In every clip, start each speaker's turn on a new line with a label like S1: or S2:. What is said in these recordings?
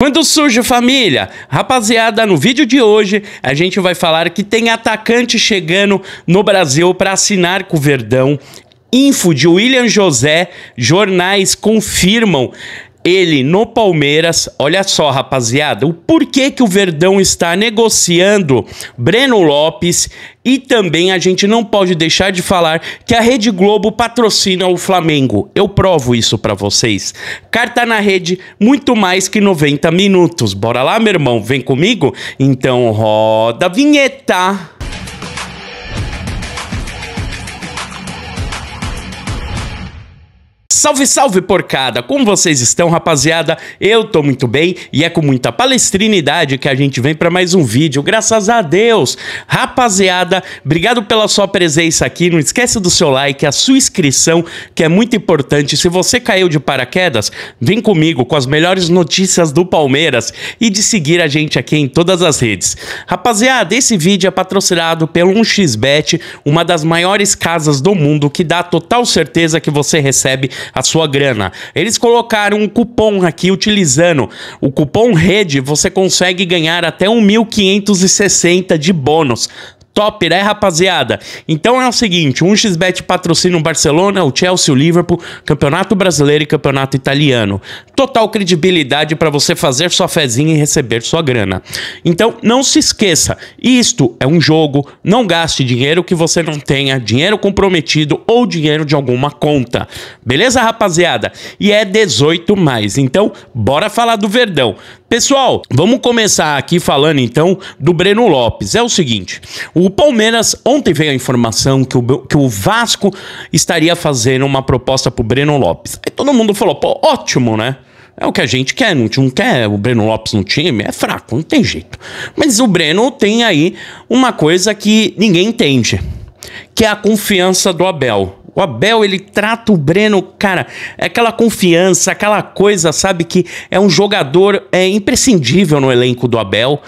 S1: Quando surge família? Rapaziada, no vídeo de hoje a gente vai falar que tem atacante chegando no Brasil para assinar com o Verdão. Info de William José, jornais confirmam ele no Palmeiras. Olha só, rapaziada, o porquê que o Verdão está negociando Breno Lopes e também a gente não pode deixar de falar que a Rede Globo patrocina o Flamengo. Eu provo isso para vocês. Carta na rede, muito mais que 90 minutos. Bora lá, meu irmão, vem comigo? Então roda a vinheta. Salve, salve porcada! Como vocês estão, rapaziada? Eu tô muito bem e é com muita palestrinidade que a gente vem para mais um vídeo, graças a Deus! Rapaziada, obrigado pela sua presença aqui, não esquece do seu like, a sua inscrição, que é muito importante. Se você caiu de paraquedas, vem comigo com as melhores notícias do Palmeiras e de seguir a gente aqui em todas as redes. Rapaziada, esse vídeo é patrocinado pelo 1xBet, uma das maiores casas do mundo que dá total certeza que você recebe a sua grana. Eles colocaram um cupom aqui, utilizando o cupom REDE, você consegue ganhar até 1.560 de bônus Top, né, rapaziada? Então é o seguinte: um xbet patrocina o Barcelona, o Chelsea, o Liverpool, Campeonato Brasileiro e Campeonato Italiano. Total credibilidade para você fazer sua fezinha e receber sua grana. Então não se esqueça: isto é um jogo, não gaste dinheiro que você não tenha, dinheiro comprometido ou dinheiro de alguma conta. Beleza, rapaziada? E é 18 mais. Então, bora falar do Verdão. Pessoal, vamos começar aqui falando então do Breno Lopes. É o seguinte: o Palmeiras, ontem veio a informação que o, que o Vasco estaria fazendo uma proposta para o Breno Lopes. Aí todo mundo falou, pô, ótimo, né? É o que a gente quer, não, não quer o Breno Lopes no time, é fraco, não tem jeito. Mas o Breno tem aí uma coisa que ninguém entende, que é a confiança do Abel. O Abel, ele trata o Breno, cara, é aquela confiança, aquela coisa, sabe, que é um jogador é imprescindível no elenco do Abel.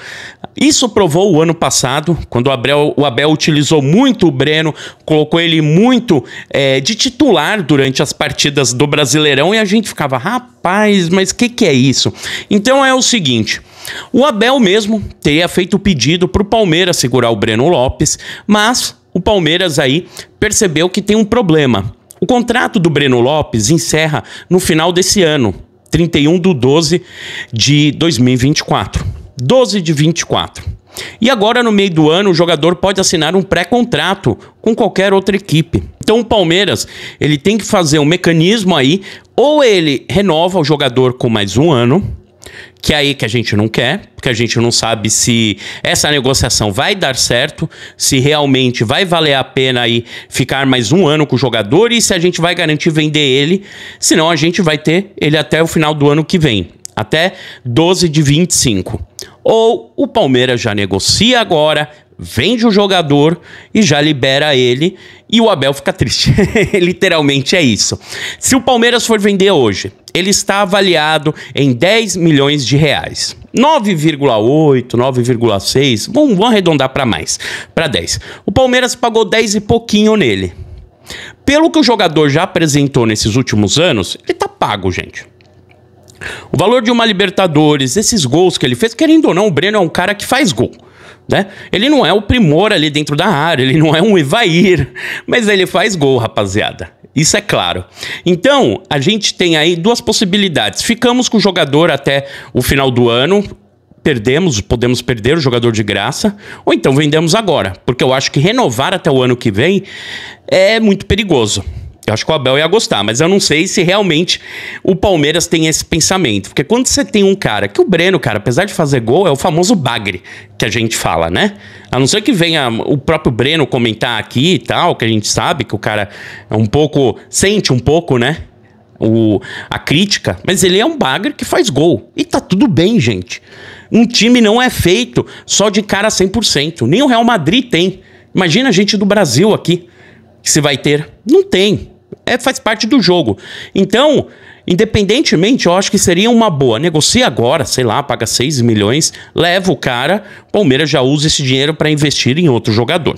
S1: Isso provou o ano passado, quando o Abel, o Abel utilizou muito o Breno, colocou ele muito é, de titular durante as partidas do Brasileirão e a gente ficava, rapaz, mas o que, que é isso? Então é o seguinte. O Abel mesmo teria feito o pedido para o Palmeiras segurar o Breno Lopes, mas o Palmeiras aí percebeu que tem um problema. O contrato do Breno Lopes encerra no final desse ano, 31 de 12 de 2024. 12 de 24. E agora, no meio do ano, o jogador pode assinar um pré-contrato com qualquer outra equipe. Então, o Palmeiras ele tem que fazer um mecanismo aí, ou ele renova o jogador com mais um ano, que é aí que a gente não quer, porque a gente não sabe se essa negociação vai dar certo, se realmente vai valer a pena aí ficar mais um ano com o jogador e se a gente vai garantir vender ele, senão a gente vai ter ele até o final do ano que vem, até 12 de 25. Ou o Palmeiras já negocia agora, vende o jogador e já libera ele e o Abel fica triste. Literalmente é isso. Se o Palmeiras for vender hoje, ele está avaliado em 10 milhões de reais. 9,8, 9,6, vamos, vamos arredondar para mais, para 10. O Palmeiras pagou 10 e pouquinho nele. Pelo que o jogador já apresentou nesses últimos anos, ele tá pago, gente. O valor de uma Libertadores, esses gols que ele fez, querendo ou não, o Breno é um cara que faz gol. Né? Ele não é o primor ali dentro da área, ele não é um Evair, mas ele faz gol, rapaziada. Isso é claro. Então, a gente tem aí duas possibilidades. Ficamos com o jogador até o final do ano, perdemos, podemos perder o jogador de graça, ou então vendemos agora, porque eu acho que renovar até o ano que vem é muito perigoso. Eu acho que o Abel ia gostar, mas eu não sei se realmente o Palmeiras tem esse pensamento. Porque quando você tem um cara, que o Breno, cara, apesar de fazer gol, é o famoso bagre que a gente fala, né? A não ser que venha o próprio Breno comentar aqui e tal, que a gente sabe que o cara é um pouco. sente um pouco, né? O, a crítica, mas ele é um bagre que faz gol. E tá tudo bem, gente. Um time não é feito só de cara 100%. Nem o Real Madrid tem. Imagina a gente do Brasil aqui que se vai ter. Não tem é, faz parte do jogo. Então, independentemente, eu acho que seria uma boa. Negocia agora, sei lá, paga 6 milhões, leva o cara. Palmeiras já usa esse dinheiro para investir em outro jogador.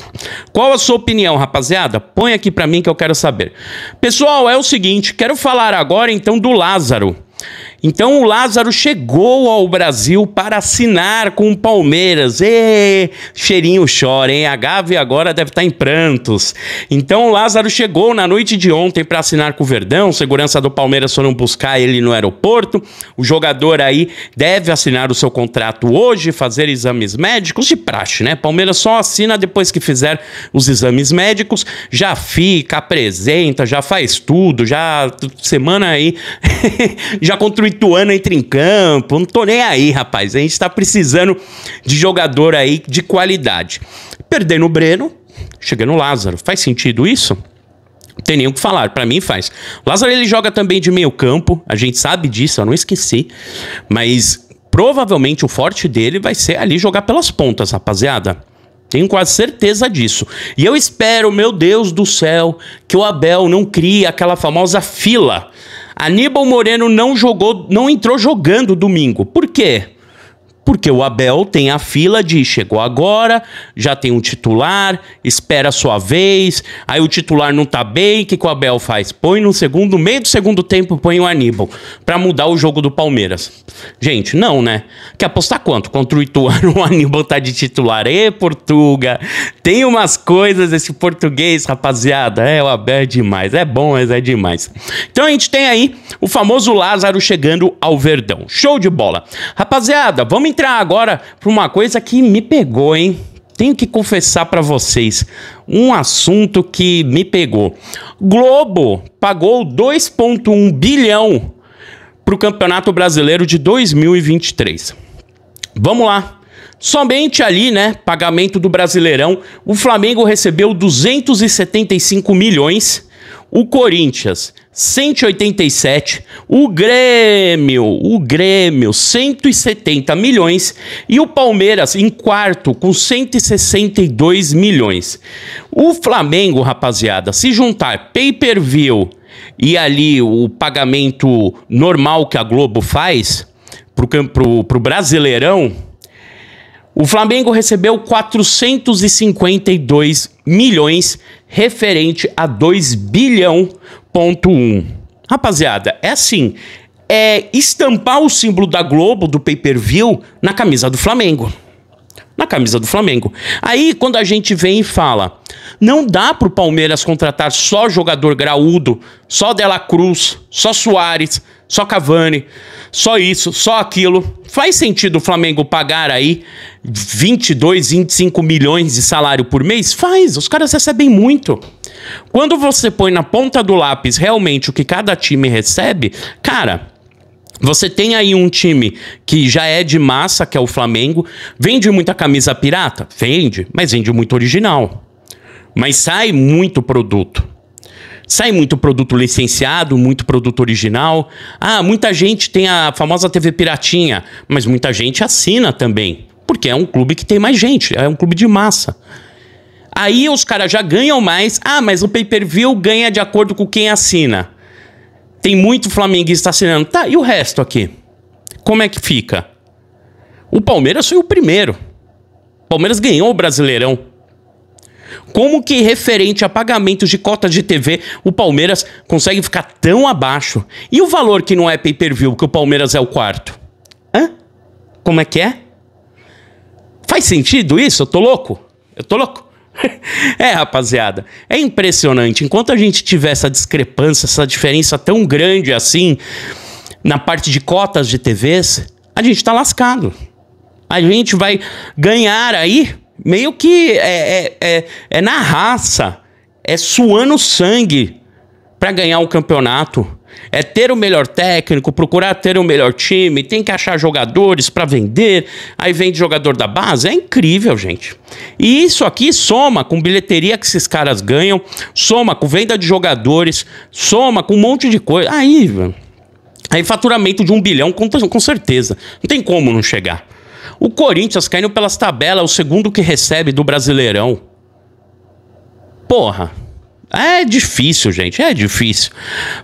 S1: Qual a sua opinião, rapaziada? Põe aqui para mim que eu quero saber. Pessoal, é o seguinte, quero falar agora então do Lázaro. Então o Lázaro chegou ao Brasil para assinar com o Palmeiras. E cheirinho chora, hein? A Gávea agora deve estar tá em prantos. Então o Lázaro chegou na noite de ontem para assinar com o Verdão. Segurança do Palmeiras foram buscar ele no aeroporto. O jogador aí deve assinar o seu contrato hoje, fazer exames médicos de praxe, né? Palmeiras só assina depois que fizer os exames médicos, já fica, apresenta, já faz tudo, já semana aí já construiu Ituano entre em campo. Não tô nem aí, rapaz. A gente tá precisando de jogador aí de qualidade. Perdendo o Breno, chegando o Lázaro. Faz sentido isso? Não tem nem o que falar, para mim faz. Lázaro ele joga também de meio campo, a gente sabe disso, eu não esqueci. Mas provavelmente o forte dele vai ser ali jogar pelas pontas, rapaziada. Tenho quase certeza disso. E eu espero, meu Deus do céu, que o Abel não crie aquela famosa fila Aníbal Moreno não jogou, não entrou jogando domingo. Por quê? Porque o Abel tem a fila de chegou agora, já tem um titular, espera a sua vez, aí o titular não tá bem, o que, que o Abel faz? Põe no segundo, meio do segundo tempo, põe o Aníbal, para mudar o jogo do Palmeiras. Gente, não, né? Quer apostar quanto? Contra o Ituano, o Aníbal tá de titular. Ê, Portuga! Tem umas coisas esse português, rapaziada. É, o Abel é demais. É bom, mas é demais. Então a gente tem aí o famoso Lázaro chegando ao Verdão. Show de bola. Rapaziada, vamos entrar agora para uma coisa que me pegou, hein? Tenho que confessar para vocês um assunto que me pegou. Globo pagou 2.1 bilhão para o Campeonato Brasileiro de 2023. Vamos lá. Somente ali, né, pagamento do Brasileirão, o Flamengo recebeu 275 milhões, o Corinthians 187, o Grêmio, o Grêmio 170 milhões e o Palmeiras em quarto com 162 milhões. O Flamengo, rapaziada, se juntar pay-per-view e ali o pagamento normal que a Globo faz para o Brasileirão, o Flamengo recebeu 452 milhões referente a 2 bilhão Ponto 1. Um. Rapaziada, é assim: é estampar o símbolo da Globo, do pay per view, na camisa do Flamengo na camisa do Flamengo. Aí, quando a gente vem e fala, não dá pro Palmeiras contratar só jogador graúdo, só Dela Cruz, só Soares, só Cavani, só isso, só aquilo. Faz sentido o Flamengo pagar aí 22, 25 milhões de salário por mês? Faz, os caras recebem muito. Quando você põe na ponta do lápis realmente o que cada time recebe, cara, você tem aí um time que já é de massa, que é o Flamengo. Vende muita camisa pirata? Vende, mas vende muito original. Mas sai muito produto. Sai muito produto licenciado, muito produto original. Ah, muita gente tem a famosa TV Piratinha, mas muita gente assina também. Porque é um clube que tem mais gente, é um clube de massa. Aí os caras já ganham mais. Ah, mas o pay per view ganha de acordo com quem assina. Tem muito flamenguista assinando. Tá, e o resto aqui? Como é que fica? O Palmeiras foi o primeiro. O Palmeiras ganhou o Brasileirão. Como que referente a pagamentos de cotas de TV, o Palmeiras consegue ficar tão abaixo? E o valor que não é pay-per-view, que o Palmeiras é o quarto? Hã? Como é que é? Faz sentido isso? Eu tô louco? Eu tô louco? é, rapaziada, é impressionante. Enquanto a gente tiver essa discrepância, essa diferença tão grande assim na parte de cotas de TVs, a gente tá lascado. A gente vai ganhar aí meio que é, é, é, é na raça, é suando sangue para ganhar o campeonato. É ter o melhor técnico, procurar ter o melhor time, tem que achar jogadores para vender, aí vende jogador da base. É incrível, gente. E isso aqui soma com bilheteria que esses caras ganham, soma com venda de jogadores, soma com um monte de coisa. Aí, velho. Aí faturamento de um bilhão, com, com certeza. Não tem como não chegar. O Corinthians caindo pelas tabelas, o segundo que recebe do Brasileirão. Porra. É difícil, gente, é difícil.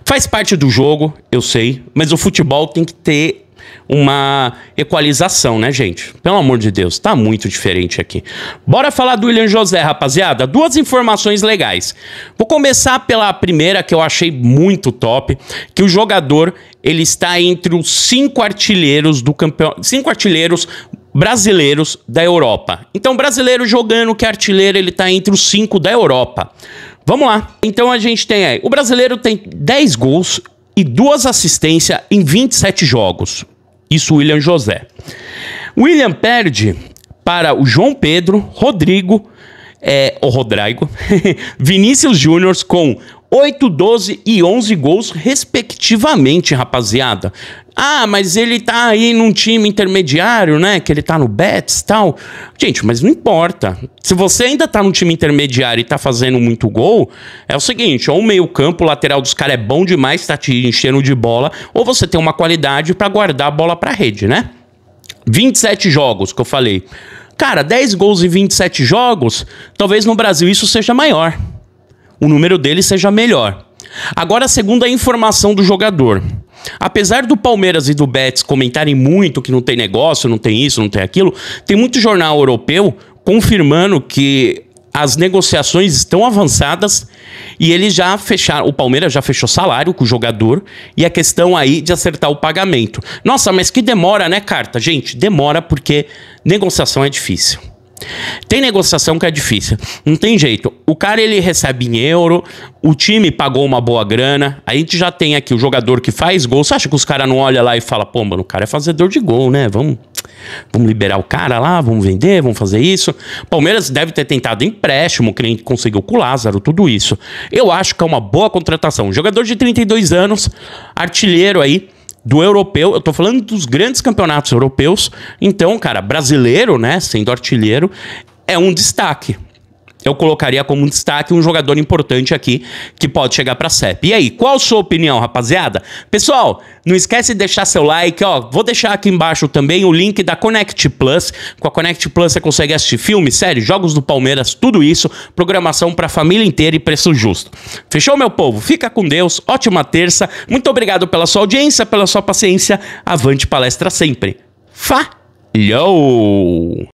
S1: Faz parte do jogo, eu sei, mas o futebol tem que ter uma equalização, né, gente? Pelo amor de Deus, tá muito diferente aqui. Bora falar do William José, rapaziada. Duas informações legais. Vou começar pela primeira que eu achei muito top, que o jogador ele está entre os cinco artilheiros do campeão, cinco artilheiros brasileiros da Europa. Então, brasileiro jogando que artilheiro, ele tá entre os cinco da Europa. Vamos lá. Então a gente tem aí. O brasileiro tem 10 gols e duas assistências em 27 jogos. Isso William José. William perde para o João Pedro, Rodrigo, é, o Rodrigo, Vinícius Júnior com 8, 12 e 11 gols, respectivamente, rapaziada. Ah, mas ele tá aí num time intermediário, né? Que ele tá no Betis tal. Gente, mas não importa. Se você ainda tá num time intermediário e tá fazendo muito gol, é o seguinte: ou o meio-campo, o lateral dos caras é bom demais, tá te enchendo de bola, ou você tem uma qualidade para guardar a bola pra rede, né? 27 jogos que eu falei. Cara, 10 gols em 27 jogos, talvez no Brasil isso seja maior o número dele seja melhor. Agora, segundo é a informação do jogador. Apesar do Palmeiras e do Betis comentarem muito que não tem negócio, não tem isso, não tem aquilo, tem muito jornal europeu confirmando que as negociações estão avançadas e ele já fecharam, o Palmeiras já fechou salário com o jogador e a questão aí de acertar o pagamento. Nossa, mas que demora, né, carta? Gente, demora porque negociação é difícil. Tem negociação que é difícil. Não tem jeito. O cara ele recebe em euro, o time pagou uma boa grana. A gente já tem aqui o jogador que faz gol. Você acha que os caras não olham lá e fala, pô, mano, o cara é fazedor de gol, né? Vamos, vamos liberar o cara lá, vamos vender, vamos fazer isso. Palmeiras deve ter tentado empréstimo, que nem conseguiu com o Lázaro, tudo isso. Eu acho que é uma boa contratação. Jogador de 32 anos, artilheiro aí do europeu, eu tô falando dos grandes campeonatos europeus. Então, cara, brasileiro, né, sendo artilheiro, é um destaque eu colocaria como destaque um jogador importante aqui que pode chegar para a CEP. E aí, qual a sua opinião, rapaziada? Pessoal, não esquece de deixar seu like, ó. Vou deixar aqui embaixo também o link da Connect Plus. Com a Connect Plus você consegue assistir filmes, séries, jogos do Palmeiras, tudo isso, programação para a família inteira e preço justo. Fechou, meu povo? Fica com Deus. Ótima terça. Muito obrigado pela sua audiência, pela sua paciência. Avante palestra sempre. Falhou!